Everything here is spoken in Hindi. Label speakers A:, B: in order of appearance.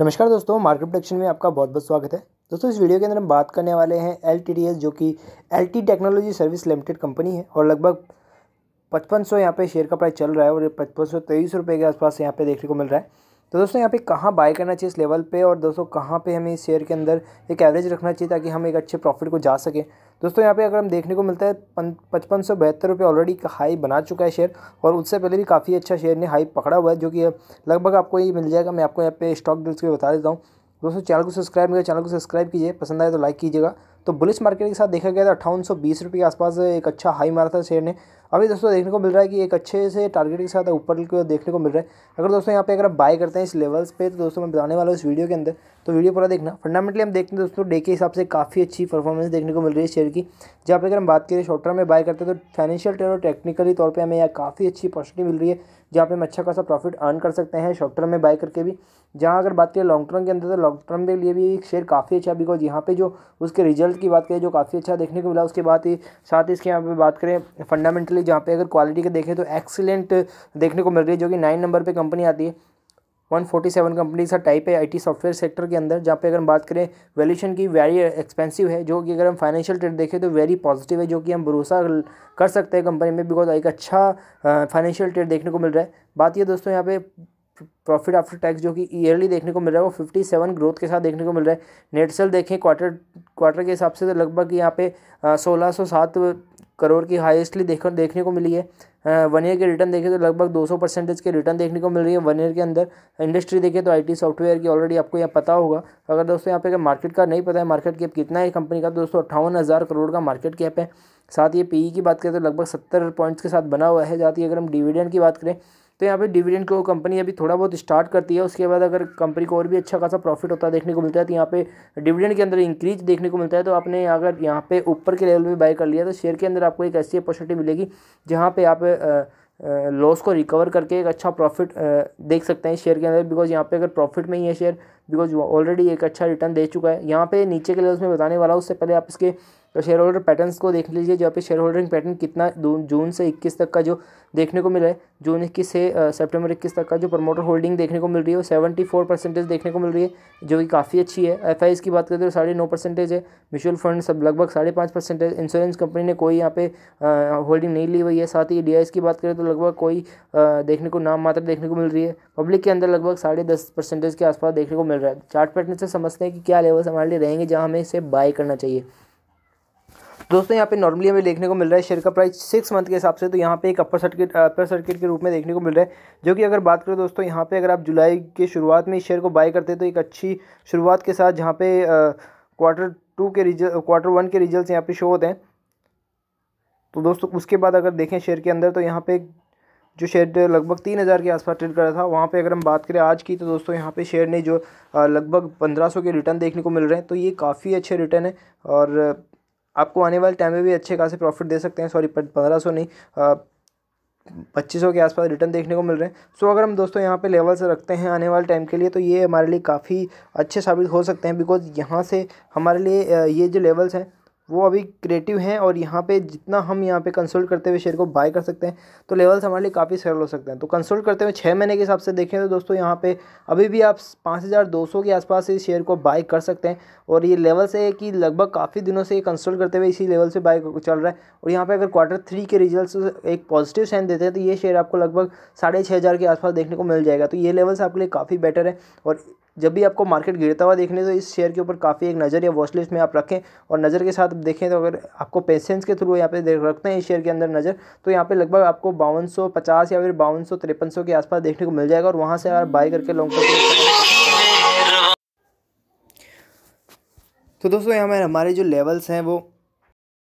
A: नमस्कार दोस्तों मार्केट प्रोडक्शन में आपका बहुत बहुत स्वागत है दोस्तों इस वीडियो के अंदर हम बात करने वाले हैं एल जो कि L technology service limited company है और लगभग पचपन सौ यहाँ पे शेयर का प्राइस चल रहा है और ये पचपन सौ तेईस रुपये के आसपास यहाँ पे देखने को मिल रहा है तो दोस्तों यहाँ पे कहाँ बाय करना चाहिए इस लेवल पे और दोस्तों कहाँ पे हमें इस शेयर के अंदर एक एवरेज रखना चाहिए ताकि हम एक अच्छे प्रॉफिट को जा सकें दोस्तों यहाँ पे अगर हम देखने को मिलता है पचपन सौ बहत्तर रुपये ऑलरेडी हाई बना चुका है शेयर और उससे पहले भी काफ़ी अच्छा शेयर ने हाई पकड़ा हुआ है जो कि लगभग आपको ये मिल जाएगा मैं आपको यहाँ पे स्टॉक डील्स के बता देता हूँ दोस्तों चैनल को सब्सक्राइब मेरे चैनल को सब्सक्राइब कीजिए पसंद आए तो लाइक कीजिएगा तो बुलिस मार्केट के साथ देखा गया था अट्ठावन सौ बीस रुपये के आसपास एक अच्छा हाई मारा था शेयर ने अभी दोस्तों देखने को मिल रहा है कि एक अच्छे से टारगेट के साथ ऊपर को देखने को मिल रहा है अगर दोस्तों यहाँ पे अगर आप बाय करते हैं इस लेवल्स पे तो दोस्तों मैं बताने वाला हूँ इस वीडियो के अंदर तो वीडियो पूरा देखना फंडामेंटली हम देखते हैं दोस्तों डे के हिसाब से काफ़ी अच्छी परफॉर्मेंस देखने को मिल रही है शेयर की जहाँ पर अगर हम बात करें शॉर्ट टर्म में बाय करते हैं तो फाइनेंशियल टर्म और टेक्निकली तौर पर हमें यहाँ काफ़ी अच्छी अपॉर्चुनिटी मिल रही है जहाँ पे हम अच्छा खासा प्रॉफिट अर्न कर सकते हैं शॉर्ट टर्म में बाय करके भी जहाँ अगर बात करें लॉन्ग टर्म के अंदर तो लॉन्ग टर्म के लिए भी एक शेयर काफ़ी अच्छा बिकॉज यहाँ पे जो उसके रिजल्ट फंडामेंटल्स की बात करें जो काफ़ी अच्छा देखने को मिला उसके बाद ही साथ ही इसके यहाँ पे बात करें फंडामेंटली जहाँ पे अगर क्वालिटी के देखें तो एक्सीलेंट देखने को मिल रही है जो कि नाइन नंबर पर कंपनी आती है वन फोर्टी सेवन कंपनी का टाइप है आईटी सॉफ्टवेयर सेक्टर के अंदर जहाँ पे अगर हम बात करें वैल्यूशन की वेरी एक्सपेंसिव है जो कि अगर हम फाइनेंशियल ट्रेड देखें तो वेरी पॉजिटिव है जो कि हम भरोसा कर सकते हैं कंपनी में बिकॉज एक अच्छा फाइनेंशियल ट्रेड देखने को मिल रहा है बात यह दोस्तों यहाँ पे प्रॉफिट आफ्टर टैक्स जो कि ईयरली देखने को मिल रहा है वो फिफ्टी सेवन ग्रोथ के साथ देखने को मिल रहा है नेट सेल देखें क्वार्टर क्वार्टर के हिसाब से तो लगभग यहाँ पे सोलह सौ सात करोड़ की हाईएस्टली देख देखने को मिली है वन ईयर के रिटर्न देखें तो लगभग 200 परसेंटेज के रिटर्न देखने को मिल रही है वन ईयर के अंदर इंडस्ट्री देखें तो आईटी सॉफ्टवेयर की ऑलरेडी आपको यहाँ पता होगा अगर दोस्तों यहाँ पे का मार्केट का नहीं पता है मार्केट कैप कितना है कंपनी का तो दोस्तों अट्ठावन हज़ार करोड़ का मार्केट कैप है साथ ये पी e की बात करें तो लगभग सत्तर पॉइंट्स के साथ बना हुआ है साथ ही अगर हम डिविडेंड की बात करें तो यहाँ पे डिविडेंड को कंपनी अभी थोड़ा बहुत स्टार्ट करती है उसके बाद अगर कंपनी को और भी अच्छा खासा प्रॉफिट होता देखने को मिलता है तो यहाँ पे डिविडेंड के अंदर इंक्रीज देखने को मिलता है तो आपने अगर यहाँ पे ऊपर के लेवल में बाय कर लिया तो शेयर के अंदर आपको एक ऐसी अपॉर्चुनिटी मिलेगी जहाँ पर आप लॉस को रिकवर करके एक अच्छा प्रॉफिट देख सकते हैं शेयर के अंदर बिकॉज यहाँ पे अगर प्रॉफिट में ही है शेयर बिकॉज ऑलरेडी एक अच्छा रिटर्न दे चुका है यहाँ पे नीचे के लेवल्स में बताने वाला हूँ उससे पहले आप इसके तो शेयर होल्डर पैटर्न को देख लीजिए जहाँ पे शेयर होल्डरिंग पैटर्न कितना जून से इक्कीस तक का जो देखने को मिला है जून इक्कीस से सेप्टेम्बर इक्कीस तक का जो प्रमोटर होल्डिंग देखने को मिल रही है वो सेवेंटी फोर परसेंटेज देखने को मिल रही है जो कि काफ़ी अच्छी है एफ की बात करते हो साढ़े नौ परसेंटेज है म्यूचुअल फंड सब लगभग साढ़े पाँच परसेंटेज इंश्योरेंस कंपनी ने कोई यहाँ पे होल्डिंग नहीं ली हुई है साथ ही डी की बात करें तो लगभग कोई देखने को नाम मात्र देखने को मिल रही है पब्लिक के अंदर लगभग साढ़े दस परसेंटेज के आसपास देखने को मिल रहा है चार्ट पैटर्न से समझते हैं कि क्या लेवल्स हमारे लिए रहेंगे जहाँ हमें इसे बाय करना चाहिए दोस्तों यहाँ पे नॉर्मली हमें देखने को मिल रहा है शेयर का प्राइस सिक्स मंथ के हिसाब से तो यहाँ पे एक अपर सर्किट अपर सर्किट के रूप में देखने को मिल रहा है जो कि अगर बात करें दोस्तों यहाँ पे अगर आप जुलाई के शुरुआत में इस शेयर को बाय करते तो एक अच्छी शुरुआत के साथ जहाँ पे क्वार्टर टू के रिजल्ट क्वार्टर वन के रिजल्ट यहाँ पे शो होते हैं तो दोस्तों उसके बाद अगर देखें शेयर के अंदर तो यहाँ पे जो शेयर लगभग तीन हज़ार के आसपास ट्रेड कर रहा था वहाँ पे अगर हम बात करें आज की तो दोस्तों यहाँ पे शेयर ने जो लगभग पंद्रह सौ के रिटर्न देखने को मिल रहे हैं तो ये काफ़ी अच्छे रिटर्न है और आपको आने वाले टाइम में भी अच्छे खासे प्रॉफिट दे सकते हैं सॉरी पंद्रह सौ नहीं पच्चीस सौ के आसपास रिटर्न देखने को मिल रहे हैं सो अगर हम दोस्तों यहाँ पे लेवल्स रखते हैं आने वाले टाइम के लिए तो ये हमारे लिए काफ़ी अच्छे साबित हो सकते हैं बिकॉज यहाँ से हमारे लिए ये जो लेवल्स हैं वो अभी क्रिएटिव हैं और यहाँ पे जितना हम यहाँ पे कंसल्ट करते हुए शेयर को बाय कर सकते हैं तो लेवल्स हमारे लिए काफ़ी सरल हो सकते हैं तो कंसल्ट करते हुए छः महीने के हिसाब से देखें तो दोस्तों यहाँ पे अभी भी आप पाँच हज़ार दो सौ के आसपास इस शेयर को बाय कर सकते हैं और ये लेवल से है कि लगभग काफ़ी दिनों से ये कंसल्ट करते हुए इसी लेवल से बाय चल रहा है और यहाँ पर अगर क्वार्टर थ्री के रिजल्ट एक पॉजिटिव साइन देते हैं तो ये शेयर आपको लगभग साढ़े छः हज़ार के आसपास देखने को मिल जाएगा तो ये लेवल्स आपके लिए काफ़ी बेटर है और जब भी आपको मार्केट गिरता हुआ देखने तो इस शेयर के ऊपर काफ़ी एक नज़र या वॉचलिस्ट में आप रखें और नज़र के साथ देखें तो अगर आपको पेशेंस के थ्रू यहाँ पे देख रखते हैं इस शेयर के अंदर नज़र तो यहाँ पे लगभग आपको बावन सौ पचास या फिर बावन सौ तिरपन सौ के आसपास देखने को मिल जाएगा और वहाँ से आप बाई करके लॉन्ग टर्म तो दोस्तों यहाँ हमारे जो लेवल्स हैं वो